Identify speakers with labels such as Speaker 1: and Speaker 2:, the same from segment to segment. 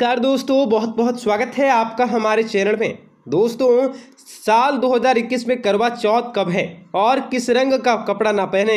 Speaker 1: नमस्कार दोस्तों बहुत बहुत स्वागत है आपका हमारे चैनल में दोस्तों साल 2021 में करवा चौथ कब है और किस रंग का कपड़ा ना पहने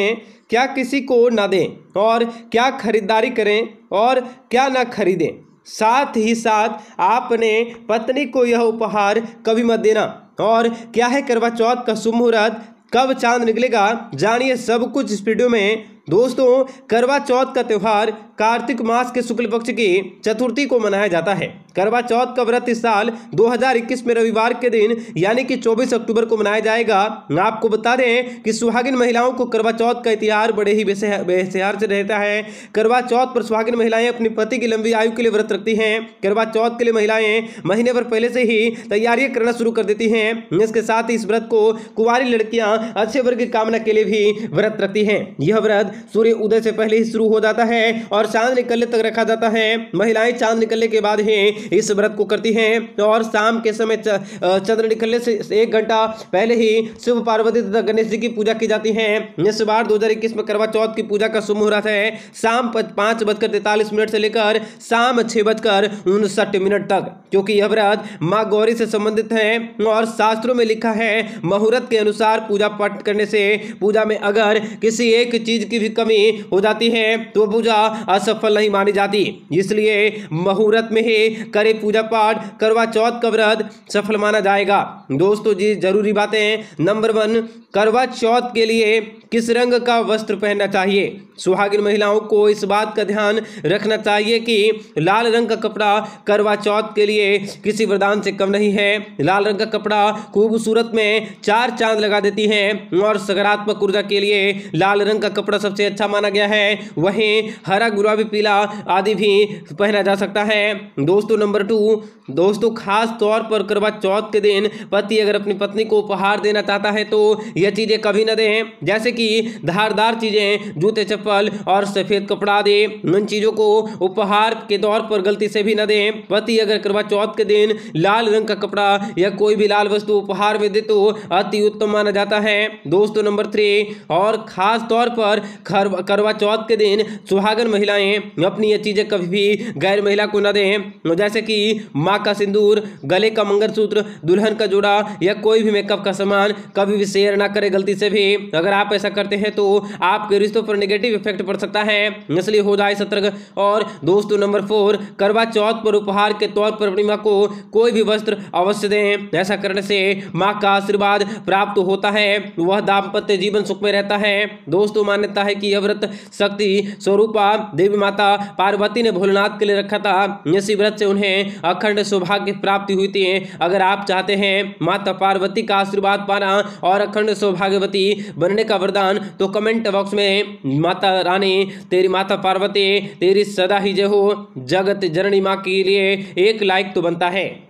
Speaker 1: क्या किसी को ना दें और क्या खरीदारी करें और क्या ना खरीदें साथ ही साथ आपने पत्नी को यह उपहार कभी मत देना और क्या है करवा चौथ का शुभ मुहूर्त कब चांद निकलेगा जानिए सब कुछ इस वीडियो में दोस्तों करवा चौथ का त्यौहार कार्तिक मास के शुक्ल पक्ष की चतुर्थी को मनाया जाता है करवा चौथ का व्रत इस साल 2021 में रविवार के दिन यानी कि 24 अक्टूबर को मनाया जाएगा आपको बता दें कि सुहागिन महिलाओं को करवा चौथ का इतिहास बड़े ही बेसहार से रहता है करवा चौथ पर सुहागिन महिलाएं अपने पति की लंबी आयु के लिए व्रत रखती हैं करवा चौथ के लिए महिलाएं महीने भर पहले से ही तैयारियां करना शुरू कर देती हैं इसके साथ ही इस व्रत को कुंवारी लड़कियाँ अच्छे वर्ग की कामना के लिए भी व्रत रखती हैं यह व्रत सूर्य उदय से पहले ही शुरू हो जाता है और चांद निकलने तक रखा जाता है महिलाएं चांद निकलने के बाद ही इस व्रत को करती हैं और शाम के समय चंद्र निकलने से एक घंटा पहले ही शिव पार्वती तथा गणेश जी की पूजा की जाती है इस बार दो में करवा चौथ की पूजा का शुभ मुहूर्त है शाम पाँच बजकर तैतालीस मिनट से लेकर शाम छः बजकर उनसठ मिनट तक क्योंकि यह व्रत माँ गौरी से संबंधित है और शास्त्रों में लिखा है मुहूर्त के अनुसार पूजा पाठ करने से पूजा में अगर किसी एक चीज की भी कमी हो जाती है तो पूजा असफल नहीं मानी जाती इसलिए मुहूर्त में ही करे पूजा पाठ करवा चौथ का व्रत सफल माना जाएगा दोस्तों जी जरूरी बातें नंबर वन करवा चौथ के लिए किस रंग का वस्त्र पहनना चाहिए सुहागिन महिलाओं को इस बात का ध्यान रखना चाहिए कि लाल रंग का कपड़ा करवा चौथ के लिए किसी वरदान से कम नहीं है लाल रंग का कपड़ा खूबसूरत में चार चांद लगा देती है और सकारात्मक ऊर्जा के लिए लाल रंग का कपड़ा सब सबसे अच्छा माना गया है वहीं हरा गुरा भी पीला आदि भी पहना जा सकता है दोस्तों नंबर टू दोस्तों खास तौर पर करवा चौथ के दिन पति अगर अपनी पत्नी को उपहार देना चाहता है तो यह चीज़ें कभी न दें जैसे कि धारदार चीज़ें जूते चप्पल और सफ़ेद कपड़ा आदि उन चीज़ों को उपहार के तौर पर गलती से भी न दें पति अगर करवा चौथ के दिन लाल रंग का कपड़ा या कोई भी लाल वस्तु उपहार में दे तो अति उत्तम माना जाता है दोस्तों नंबर थ्री और खास तौर पर करवा चौथ के दिन सुहागन महिलाएं अपनी ये चीज़ें कभी भी गैर महिला को न दें जैसे कि माँ का सिंदूर गले का मंगलसूत्र दुल्हन का जोड़ा या कोई भी मेकअप का सामान कभी भी शेयर ना करें गलती से भी अगर आप ऐसा करते हैं तो आपके रिश्तों पर निगेटिव इफेक्ट पड़ सकता है इसलिए हो जाए सतर्क और दोस्तों नंबर फोर करवा चौथ पर उपहार के तौर पर अपनी को कोई भी वस्त्र अवश्य दें ऐसा करने से माँ का आशीर्वाद प्राप्त होता है वह दाम्पत्य जीवन सुख में रहता है दोस्तों मान्यता है है कि यह व्रत शक्ति स्वरूपा देवी माता पार्वती ने भोलेनाथ के लिए रखा था इसी व्रत से उन्हें अखंड सौभाग्य प्राप्ति हुई थी अगर आप चाहते हैं माता पार्वती का आशीर्वाद पाना और अखंड सौभाग्यवती बनने का वरदान तो कमेंट बॉक्स में माता रानी तेरी माता पार्वती तेरी सदा ही जय हो जगत जननी माँ के लिए एक लाइक तो बनता है